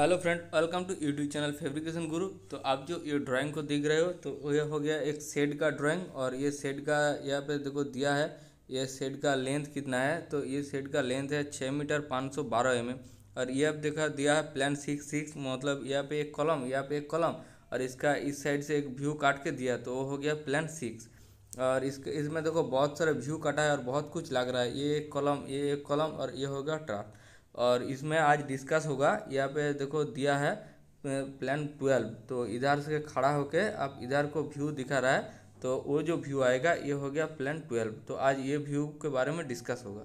hello friend welcome to YouTube channel fabrication guru तो आप जो ये ड्राइंग को देख रहे हो तो ये हो गया एक सेड का ड्राइंग और ये सेड का यहाँ पे देखो दिया है ये सेड का लेंथ कितना है तो ये सेड का लेंथ है छः मीटर पाँच सौ बारह एम और ये आप देखा दिया है प्लान सिक्स सिक्स मतलब यहाँ पे एक कॉलम यहाँ पे एक कॉलम और इसका इस साइड से एक व्यू काट के दिया तो वो हो गया प्लान सिक्स और इस इसमें देखो बहुत सारे व्यू काटा है और बहुत कुछ लग रहा है ये एक कॉलम ये एक कॉलम और ये हो गया ट्राफ्ट और इसमें आज डिस्कस होगा यहाँ पे देखो दिया है प्लान ट्वेल्व तो इधर से खड़ा होके आप इधर को व्यू दिखा रहा है तो वो जो व्यू आएगा ये हो गया प्लान ट्वेल्व तो आज ये व्यू के बारे में डिस्कस होगा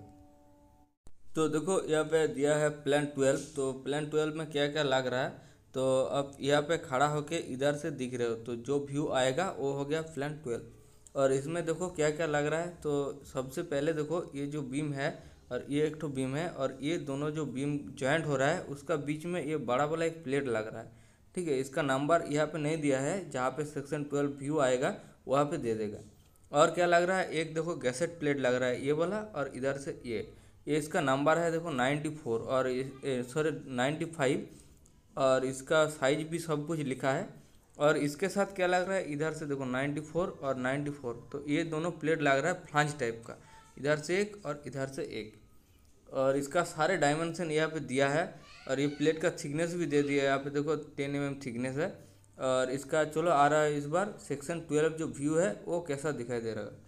तो देखो यहाँ पे दिया है प्लान ट्वेल्व तो प्लान ट्वेल्व में क्या क्या लग रहा है तो अब यहाँ पे खड़ा होके इधर से दिख रहे हो तो जो व्यू आएगा वो हो गया प्लान ट्वेल्व और इसमें देखो क्या क्या लग रहा है तो सबसे पहले देखो ये जो बीम है और ये एक ठो बीम है और ये दोनों जो बीम ज्वाइंट हो रहा है उसका बीच में ये बड़ा वाला एक प्लेट लग रहा है ठीक है इसका नंबर यहाँ पे नहीं दिया है जहाँ पे सेक्शन ट्वेल्व व्यू आएगा वहाँ पे दे देगा और क्या लग रहा है एक देखो गैसेट प्लेट लग रहा है ये वाला और इधर से ये ये इसका नंबर है देखो नाइन्टी फोर और सॉरी नाइन्टी फाइव और इसका साइज भी सब कुछ लिखा है और इसके साथ क्या लग रहा है इधर से देखो नाइन्टी फोर और नाइन्टी फोर तो ये दोनों प्लेट लग रहा है फ्लांज टाइप का इधर से एक और इधर से एक और इसका सारे डायमेंशन यहाँ पे दिया है और ये प्लेट का थिकनेस भी दे दिया है यहाँ पे देखो टेन एम थिकनेस है और इसका चलो आ रहा है इस बार सेक्शन ट्वेल्व जो व्यू है वो कैसा दिखाई दे रहा है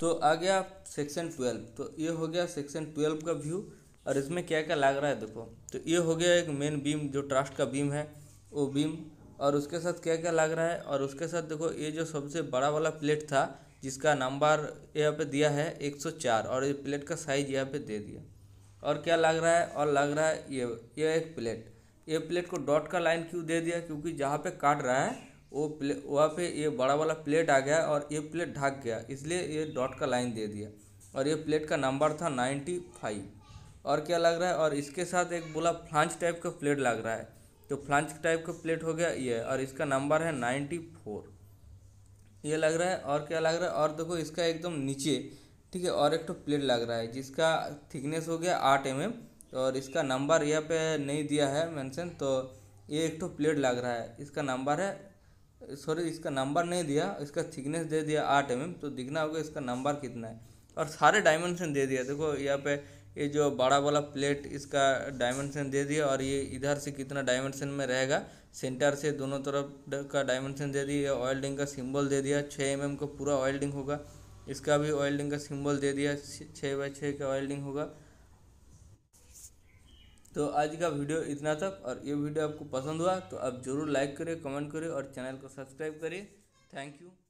तो आ गया सेक्शन ट्वेल्व तो ये हो गया सेक्शन ट्वेल्व का व्यू और इसमें क्या क्या लग रहा है देखो तो ये हो गया एक मेन बीम जो ट्रास्ट का बीम है वो बीम और उसके साथ क्या क्या लग रहा है और उसके साथ देखो ये जो सबसे बड़ा वाला प्लेट था जिसका नंबर यहाँ पे दिया है 104 और ये प्लेट का साइज यहाँ पे दे दिया और क्या लग रहा है और लग रहा है ये ये एक प्लेट ये प्लेट को डॉट का लाइन क्यों दे दिया क्योंकि जहाँ पे काट रहा है वो प्ले वहाँ पे ये बड़ा वाला प्लेट आ गया और ये प्लेट ढक गया इसलिए ये डॉट का लाइन दे दिया और ये प्लेट का नंबर था नाइन्टी फाइव और क्या लग रहा है और इसके साथ एक बोला फ्लांच टाइप का प्लेट लग रहा है तो फ्लांच टाइप का प्लेट हो गया ये और इसका नंबर है नाइन्टी फोर ये लग रहा है और क्या लग रहा है और देखो इसका एकदम नीचे ठीक है और एक तो प्लेट लग रहा है जिसका थिकनेस हो गया आठ एम और इसका नंबर यहाँ पे नहीं दिया है मेंशन तो ये एक तो प्लेट लग रहा है इसका नंबर है सॉरी इसका नंबर नहीं दिया इसका थिकनेस दे दिया आठ एम तो दिखना होगा इसका नंबर कितना है और सारे डायमेंशन दे दिया देखो यहाँ पे ये जो बड़ा वाला प्लेट इसका डायमेंशन दे दिया और ये इधर से कितना डायमेंशन में रहेगा सेंटर से दोनों तरफ का डायमेंशन दे दिया ऑयल्डिंग का सिंबल दे दिया छः एम mm का पूरा ऑयल्डिंग होगा इसका भी ऑयल्डिंग का सिंबल दे दिया छः बाई छः का ऑयल्डिंग होगा तो आज का वीडियो इतना तक और ये वीडियो आपको पसंद हुआ तो आप ज़रूर लाइक करिए कमेंट करिए और चैनल को सब्सक्राइब करिए थैंक यू